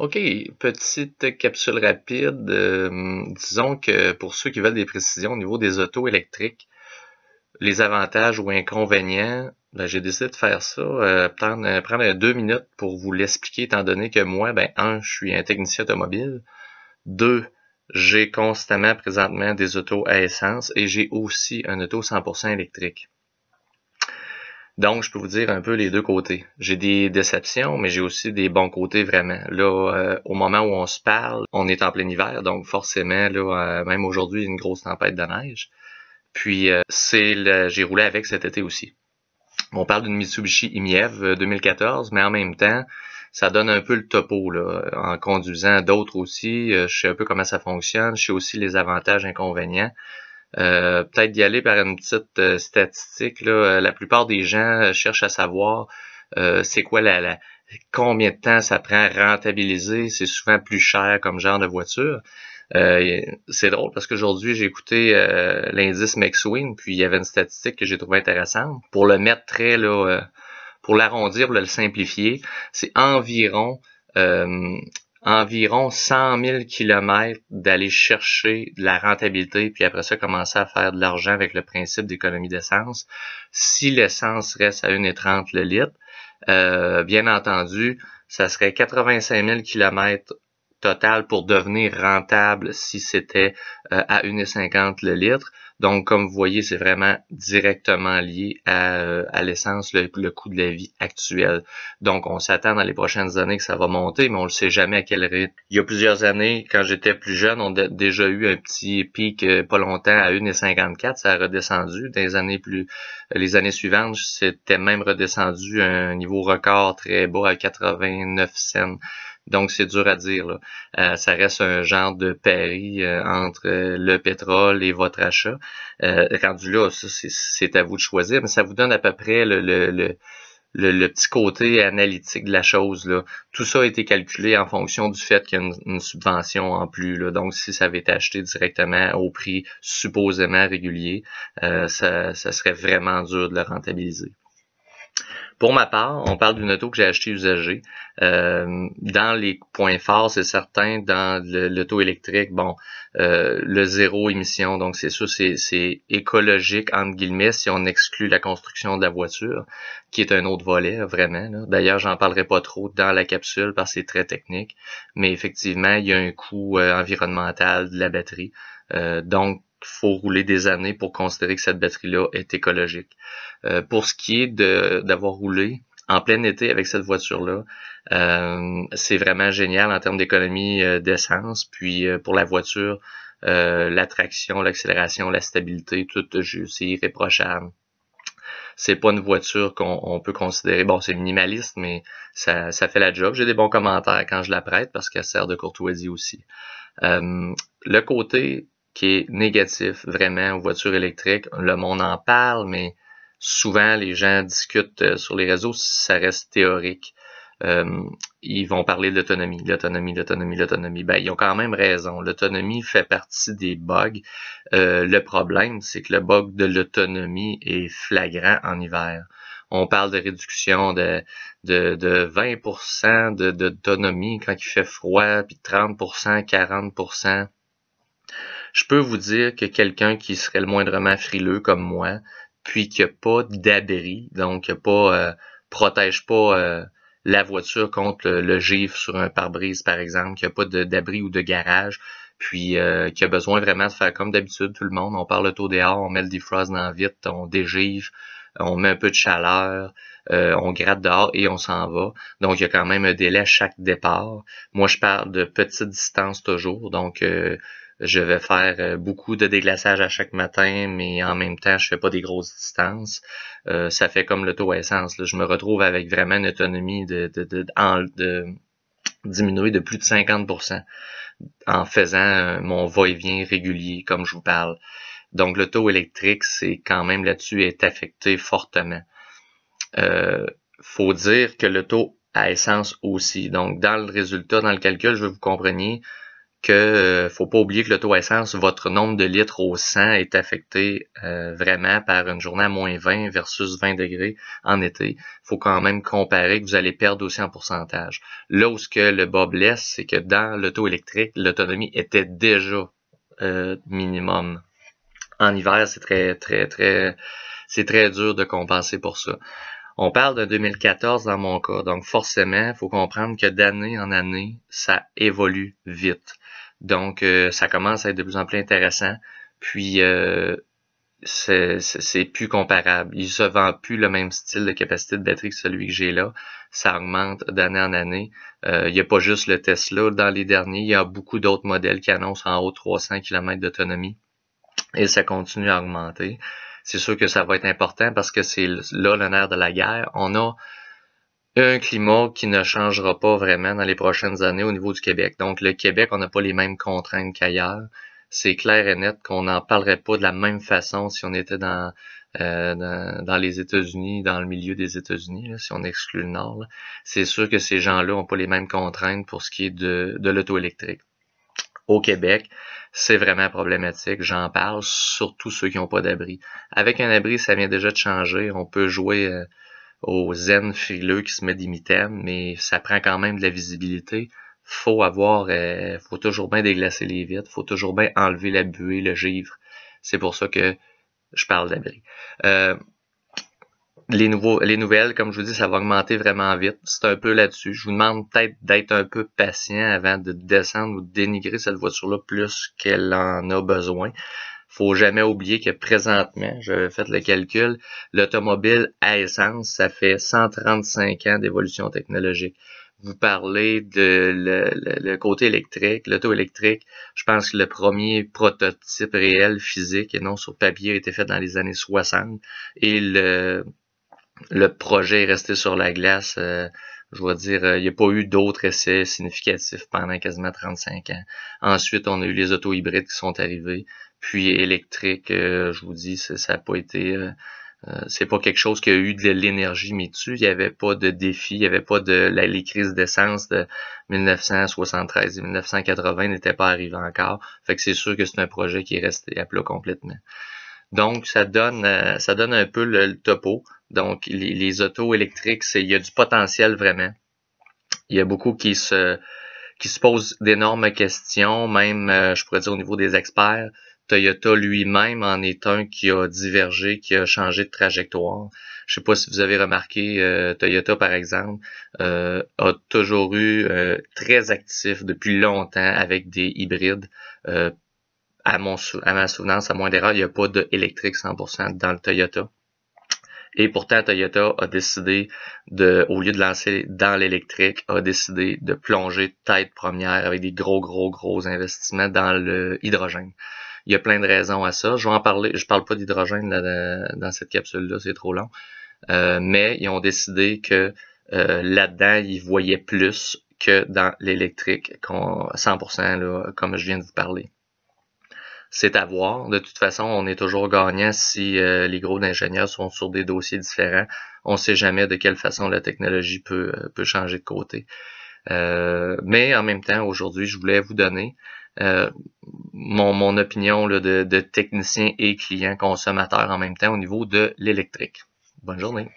OK, petite capsule rapide. Euh, disons que pour ceux qui veulent des précisions au niveau des autos électriques, les avantages ou inconvénients, ben, j'ai décidé de faire ça, euh, prendre, prendre, deux minutes pour vous l'expliquer, étant donné que moi, ben, un, je suis un technicien automobile. Deux, j'ai constamment présentement des autos à essence et j'ai aussi un auto 100% électrique. Donc, je peux vous dire un peu les deux côtés. J'ai des déceptions, mais j'ai aussi des bons côtés vraiment. Là, euh, au moment où on se parle, on est en plein hiver, donc forcément, là, euh, même aujourd'hui, une grosse tempête de neige. Puis, euh, c'est j'ai roulé avec cet été aussi. On parle d'une Mitsubishi Imiev 2014, mais en même temps, ça donne un peu le topo là, en conduisant d'autres aussi. je sais un peu comment ça fonctionne. Je sais aussi les avantages, inconvénients. Euh, peut-être d'y aller par une petite euh, statistique. Euh, la plupart des gens cherchent à savoir c'est quoi la, combien de temps ça prend à rentabiliser. C'est souvent plus cher comme genre de voiture. c'est drôle parce qu'aujourd'hui, j'ai écouté euh, l'indice Maxwing, puis il y avait une statistique que j'ai trouvée intéressante. Pour le mettre très, là, pour l'arrondir, pour le simplifier, c'est environ environ 100 000 kilomètres d'aller chercher de la rentabilité, puis après ça commencer à faire de l'argent avec le principe d'économie d'essence. Si l'essence reste à 1,30 le litre, euh, bien entendu, ça serait 85 000 kilomètres total pour devenir rentable si c'était euh, à 1,50 le litre. Donc, comme vous voyez, c'est vraiment directement lié à, euh, l'essence, le, coût de la vie actuelle Donc, on s'attend dans les prochaines années que ça va monter, mais on ne sait jamais à quel rythme. Il y a plusieurs années, quand j'étais plus jeune, on a déjà eu un petit pic euh, pas longtemps à 1,54. Ça a redescendu. Dans les années plus, les années suivantes, c'était même redescendu à un niveau record très bas à 89 cents. Donc, c'est dur à dire. Euh, ça reste un genre de pari euh, entre euh, le pétrole et votre achat. rendu là, c'est à vous de choisir, mais ça vous donne à peu près le, le, petit côté analytique de la chose. Là. Tout ça a été calculé en fonction du fait qu'il y a une, subvention en plus. Là. Donc, si ça avait été acheté directement au prix supposément régulier, euh, ça serait vraiment dur de le rentabiliser. Pour ma part, on parle d'une auto que j'ai achetée usagée. Euh, dans les points forts, c'est certain, dans l'auto électrique, bon, euh, le zéro émission, donc c'est sûr, c'est écologique, entre guillemets, si on exclut la construction de la voiture, qui est un autre volet, vraiment. D'ailleurs, j'en parlerai pas trop dans la capsule parce que c'est très technique, mais effectivement, il y a un coût euh, environnemental de la batterie. Euh, donc, faut rouler des années pour considérer que cette batterie-là est écologique. Euh, pour ce qui est d'avoir roulé en plein été avec cette voiture-là, euh, c'est vraiment génial en termes d'économie euh, d'essence. Puis pour la voiture, euh, la traction, l'accélération, la stabilité, tout juste, c'est irréprochable. C'est pas une voiture qu'on peut considérer. Bon, c'est minimaliste, mais ça, ça, fait la job. J'ai des bons commentaires quand je la prête parce qu'elle sert de courtoisie aussi. le côté qui est négatif vraiment aux voitures électriques. Le monde en parle, mais souvent les gens discutent euh, sur les réseaux, ça reste théorique. Euh, ils vont parler de l'autonomie, l'autonomie, l'autonomie, l'autonomie. Ben, ils ont quand même raison. L'autonomie fait partie des bugs. Euh, le problème, c'est que le bug de l'autonomie est flagrant en hiver. On parle de réduction de, de, de 20% d'autonomie de, quand il fait froid, puis 30%, 40% je peux vous dire que quelqu'un qui serait le moindrement frileux comme moi, puis qui n'a pas d'abri, donc qui pas euh, protège pas euh, la voiture contre le, le sur un pare-brise, par exemple, qui a pas d'abri ou de garage, puis euh, qui a besoin vraiment de faire comme d'habitude tout le monde. On parle le taux dehors, on met le defrost dans vite, on dégive, on met un peu de chaleur, on gratte dehors et on s'en va. Donc, il y a quand même un délai à chaque départ. Moi, je parle de petites distances toujours. Donc, je vais faire euh, beaucoup de déglaçage à chaque matin, mais en même temps, je fais pas des grosses distances. Euh, ça fait comme le l'auto essence. Je me retrouve avec vraiment une autonomie de, de, de, de plus de 50% en faisant euh, mon va-et-vient régulier, comme je vous parle. Donc, le taux électrique, c'est quand même là-dessus est affecté fortement. Euh, faut dire que le taux à essence aussi. Donc, dans le résultat, dans le calcul, je veux que vous compreniez, que euh, faut pas oublier que le taux essence votre nombre de litres au 100 est affecté euh, vraiment par une journée à moins 20 versus 20 degrés en été. faut quand même comparer que vous allez perdre aussi en pourcentage. Là où ce que le bob blesse, c'est que dans le taux électrique, l'autonomie était déjà euh, minimum. En hiver, c'est très, très, très, c'est très dur de compenser pour ça. On parle de 2014 dans mon cas, donc forcément, il faut comprendre que d'année en année, ça évolue vite. Donc, euh, ça commence à être de plus en plus intéressant. Puis, euh, c'est plus comparable. Il se vend plus le même style de capacité de batterie que celui que j'ai là. Ça augmente d'année en année. Euh, il n'y a pas juste le Tesla. Dans les derniers, il y a beaucoup d'autres modèles qui annoncent en haut 300 km d'autonomie. Et ça continue à augmenter c'est sûr que ça va être important parce que c'est là le nerf de la guerre. On a un climat qui ne changera pas vraiment dans les prochaines années au niveau du Québec. Donc le Québec, on n'a pas les mêmes contraintes qu'ailleurs. C'est clair et net qu'on n'en parlerait pas de la même façon si on était dans, euh, dans, les États-Unis, dans le milieu des États-Unis, si on exclut le Nord. C'est sûr que ces gens-là n'ont pas les mêmes contraintes pour ce qui est de, de l'auto électrique au Québec, c'est vraiment problématique. J'en parle, surtout ceux qui n'ont pas d'abri. Avec un abri, ça vient déjà de changer. On peut jouer euh, au zen frileux qui se met des mais ça prend quand même de la visibilité. Faut avoir, euh, faut toujours bien déglacer les vitres, faut toujours bien enlever la buée, le givre. C'est pour ça que je parle d'abri. Euh, les, nouveaux, les nouvelles, comme je vous dis, ça va augmenter vraiment vite. C'est un peu là-dessus. Je vous demande peut-être d'être un peu patient avant de descendre ou de dénigrer cette voiture-là plus qu'elle en a besoin. Faut jamais oublier que présentement, j'avais fait le calcul, l'automobile à essence, ça fait 135 ans d'évolution technologique. Vous parlez de le, le côté électrique, l'auto électrique. Je pense que le premier prototype réel physique et non sur papier a été fait dans les années 60. Et le, le projet est resté sur la glace. Euh, je dois dire, euh, il n'y a pas eu d'autres essais significatifs pendant quasiment 35 ans. Ensuite, on a eu les auto hybrides qui sont arrivés, puis électriques, euh, je vous dis, ça n'a pas été... c'est pas quelque chose qui a eu de l'énergie mais dessus. Il n'y avait pas de défi, il n'y avait pas de... La, les crises d'essence de 1973 et 1980 n'étaient pas arrivées encore. Fait que c'est sûr que c'est un projet qui est resté à plat complètement. Donc, ça donne, ça donne un peu le topo. Donc, les, autos électriques, il y a du potentiel vraiment. Il y a beaucoup qui se, qui se posent d'énormes questions, même, euh, je pourrais dire, au niveau des experts. Toyota lui-même en est un qui a divergé, qui a changé de trajectoire. Je sais pas si vous avez remarqué, euh, Toyota par exemple euh, a toujours eu très actif depuis longtemps avec des hybrides. à, mon à ma souvenance, à moins d'erreur, il n'y a pas d'électrique 100% dans le Toyota. Et pourtant, Toyota a décidé de, au lieu de lancer dans l'électrique, a décidé de plonger tête première avec des gros, gros, gros investissements dans l'hydrogène. Il y a plein de raisons à ça. Je vais en parler. Je parle pas d'hydrogène dans cette capsule-là, c'est trop long. Euh, mais ils ont décidé que euh, là-dedans, ils voyaient plus que dans l'électrique, 100%, là, comme je viens de vous parler c'est à voir. De toute façon, on est toujours gagnant si euh, les gros d'ingénieurs sont sur des dossiers différents. On ne sait jamais de quelle façon la technologie peut, euh, peut changer de côté. Euh, mais en même temps, aujourd'hui, je voulais vous donner mon, mon, opinion de, de technicien et client consommateur en même temps au niveau de l'électrique. Bonne journée.